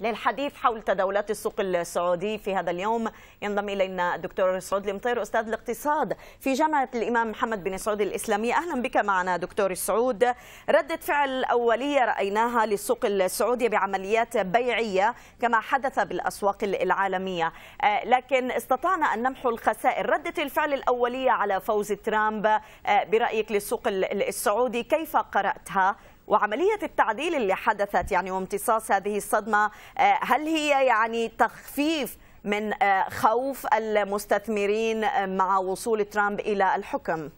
للحديث حول تداولات السوق السعودي في هذا اليوم ينضم الينا الدكتور سعود المطير استاذ الاقتصاد في جامعه الامام محمد بن سعود الاسلاميه اهلا بك معنا دكتور سعود رده فعل اوليه رايناها للسوق السعودي بعمليات بيعيه كما حدث بالاسواق العالميه آه، لكن استطعنا ان نمحو الخسائر رده الفعل الاوليه على فوز ترامب آه، برايك للسوق السعودي كيف قراتها وعملية التعديل اللي حدثت يعني وامتصاص هذه الصدمة آه، هل هي يعني تخفيف من آه، خوف المستثمرين مع وصول ترامب إلى الحكم؟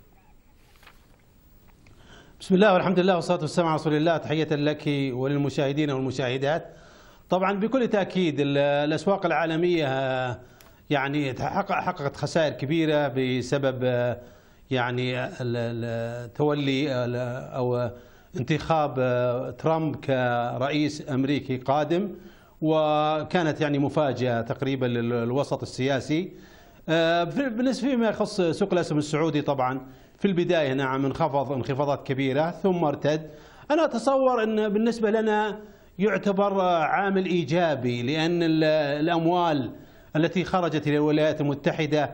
بسم الله والحمد لله والصلاة والسلام على رسول الله تحية لك وللمشاهدين والمشاهدات طبعا بكل تأكيد الأسواق العالمية آه، يعني حققت خسائر كبيرة بسبب يعني تولي أو انتخاب آه، ترامب كرئيس امريكي قادم وكانت يعني مفاجاه تقريبا للوسط السياسي آه، بالنسبه فيما يخص سوق الاسهم السعودي طبعا في البدايه نعم انخفض انخفاضات كبيره ثم ارتد انا اتصور ان بالنسبه لنا يعتبر عامل ايجابي لان الاموال التي خرجت الى الولايات المتحده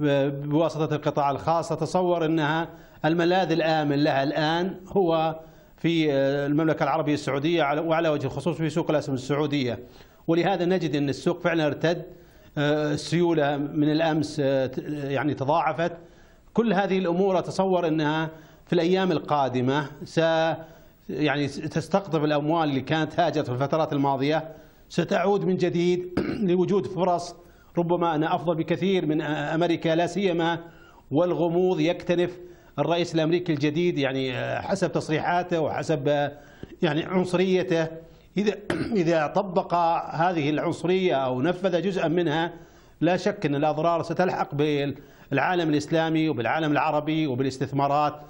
آه، بواسطه القطاع الخاص اتصور انها الملاذ الامن لها الان هو في آه، المملكة العربية السعودية وعلى وجه الخصوص في سوق الأسهم السعودية ولهذا نجد أن السوق فعلا ارتد آه، السيولة من الأمس آه، يعني تضاعفت كل هذه الأمور أتصور أنها في الأيام القادمة س يعني تستقطب الأموال اللي كانت هاجت في الفترات الماضية ستعود من جديد لوجود فرص ربما أنا أفضل بكثير من أمريكا لا سيما والغموض يكتنف الرئيس الامريكي الجديد يعني آه، حسب تصريحاته وحسب آه، يعني عنصريته اذا اذا طبق هذه العنصريه او نفذ جزءا منها لا شك ان الاضرار ستلحق بالعالم الاسلامي وبالعالم العربي وبالاستثمارات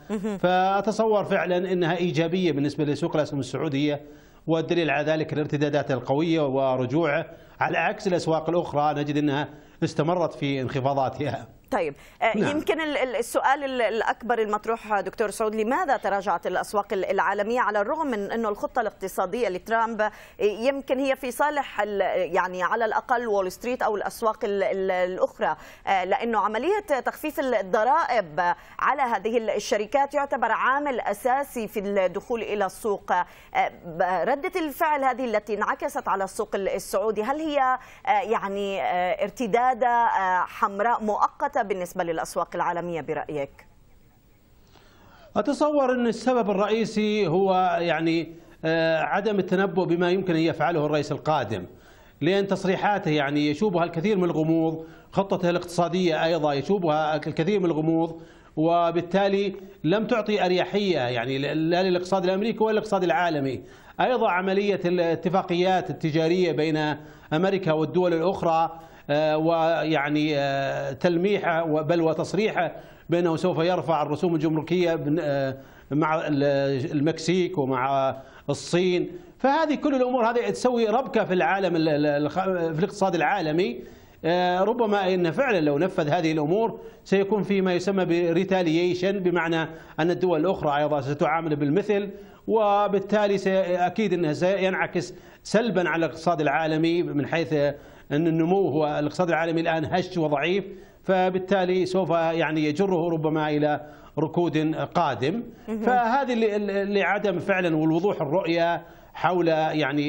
فاتصور فعلا انها ايجابيه بالنسبه لسوق الاسهم السعوديه والدليل على ذلك الارتدادات القويه ورجوعه على عكس الاسواق الاخرى نجد انها استمرت في انخفاضاتها. طيب آه، نعم. يمكن السؤال الأكبر المطروح دكتور سعود لماذا تراجعت الأسواق العالمية على الرغم من أنه الخطة الاقتصادية لترامب آه، يمكن هي في صالح يعني على الأقل وول ستريت أو الأسواق الأخرى آه، لأنه عملية تخفيف الضرائب على هذه الشركات يعتبر عامل أساسي في الدخول إلى السوق ردة الفعل هذه التي انعكست على السوق السعودي هل هي يعني ارتدادة حمراء مؤقتة بالنسبة للأسواق العالمية برأيك؟ أتصور أن السبب الرئيسي هو يعني آه، عدم التنبؤ بما يمكن أن يفعله الرئيس القادم لأن تصريحاته يعني يشوبها الكثير من الغموض خطته الاقتصادية أيضا يشوبها الكثير من الغموض وبالتالي لم تعطي أريحية يعني لا للاقتصاد الأمريكي ولا للاقتصاد العالمي أيضا عملية الاتفاقيات التجارية بين أمريكا والدول الأخرى آه، ويعني آه، تلميحه بل وتصريحه بانه سوف يرفع الرسوم الجمركيه آه، مع المكسيك ومع الصين فهذه كل الامور هذه تسوي ربكه في العالم في الاقتصاد العالمي ربما ان فعلا لو نفذ هذه الامور سيكون في ما يسمى بريتاليشن بمعنى ان الدول الاخرى ايضا ستعامل بالمثل وبالتالي اكيد انه سينعكس سلبا على الاقتصاد العالمي من حيث ان النمو هو الاقتصاد العالمي الان هش وضعيف فبالتالي سوف يعني يجره ربما الى ركود قادم فهذه لعدم فعلا والوضوح الرؤيه حول يعني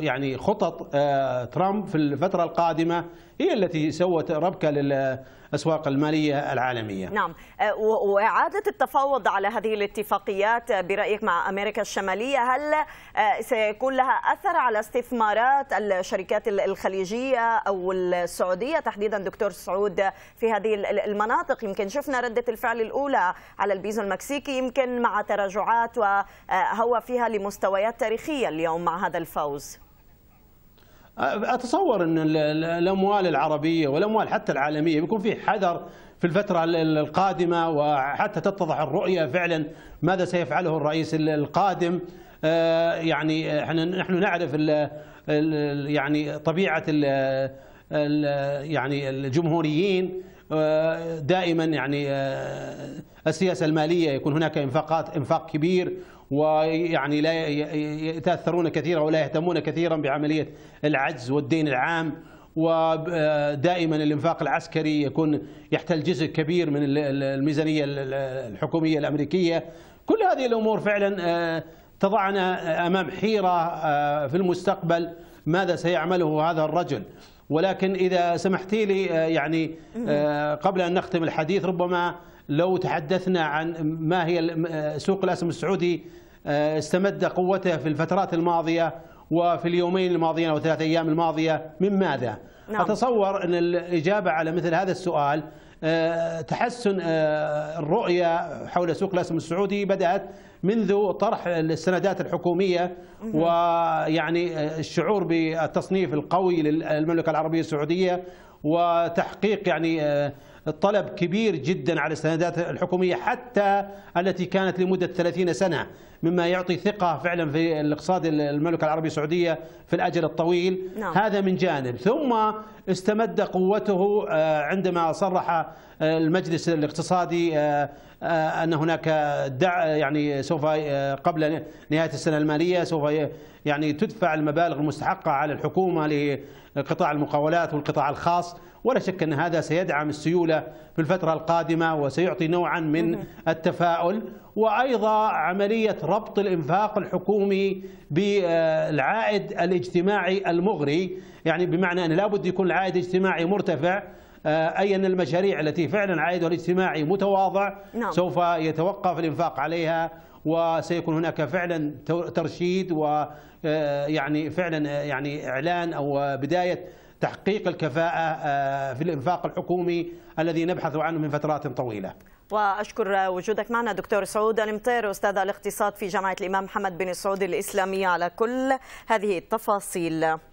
يعني خطط آه، ترامب في الفتره القادمه هي التي سوت ربكه للاسواق الماليه العالميه. نعم آه، واعاده التفاوض على هذه الاتفاقيات برايك مع امريكا الشماليه هل آه، سيكون لها اثر على استثمارات الشركات الخليجيه او السعوديه تحديدا دكتور سعود في هذه المناطق يمكن شفنا رده الفعل الاولى على البيزو المكسيكي يمكن مع تراجعات وهوى فيها لمستويات تاريخية اليوم مع هذا الفوز أتصور أن الأموال العربية والأموال حتى العالمية بيكون في حذر في الفترة القادمة وحتى تتضح الرؤية فعلا ماذا سيفعله الرئيس القادم آه، يعني احنا نحن نعرف يعني طبيعة يعني الجمهوريين آه، دائما يعني آه، السياسه الماليه يكون هناك انفاقات انفاق كبير ويعني لا يتاثرون كثيرا ولا يهتمون كثيرا بعمليه العجز والدين العام ودائما الانفاق العسكري يكون يحتل جزء كبير من الميزانيه الحكوميه الامريكيه كل هذه الامور فعلا آه، تضعنا امام حيره آه، في المستقبل ماذا سيعمله هذا الرجل ولكن إذا سمحتي لي آه، يعني آه، قبل أن نختم الحديث ربما لو تحدثنا عن ما هي آه، سوق الأسهم السعودي استمد قوته في الفترات الماضية وفي اليومين الماضيين أو ثلاثة أيام الماضية من ماذا؟ نعم. أتصور أن الإجابة على مثل هذا السؤال تحسن الرؤية حول سوق الأسهم السعودي بدأت منذ طرح السندات الحكومية ويعني الشعور بالتصنيف القوي للمملكة العربية السعودية وتحقيق يعني آه، طلب كبير جدا على السندات الحكومية حتى التي كانت لمدة 30 سنة مما يعطي ثقة فعلا في الاقتصاد المملكة العربية السعودية في الأجل الطويل نعم. هذا من جانب ثم استمد قوته آه، عندما صرح آه، المجلس الاقتصادي آه، ان هناك دع يعني سوف قبل نهايه السنه الماليه سوف يعني تدفع المبالغ المستحقه على الحكومه لقطاع المقاولات والقطاع الخاص ولا شك ان هذا سيدعم السيوله في الفتره القادمه وسيعطي نوعا من التفاؤل وايضا عمليه ربط الإنفاق الحكومي بالعائد الاجتماعي المغري يعني بمعنى أن لابد يكون العائد الاجتماعي مرتفع آه، أي أن المشاريع التي فعلا عائدها الاجتماعي متواضع نعم. سوف يتوقف الإنفاق عليها وسيكون هناك فعلا ترشيد ويعني آه، فعلا آه، يعني إعلان أو بداية تحقيق الكفاءة آه، في الإنفاق الحكومي الذي نبحث عنه من فترات طويلة وأشكر وجودك معنا دكتور سعود المطير أستاذ الاقتصاد في جامعة الإمام محمد بن سعود الإسلامية على كل هذه التفاصيل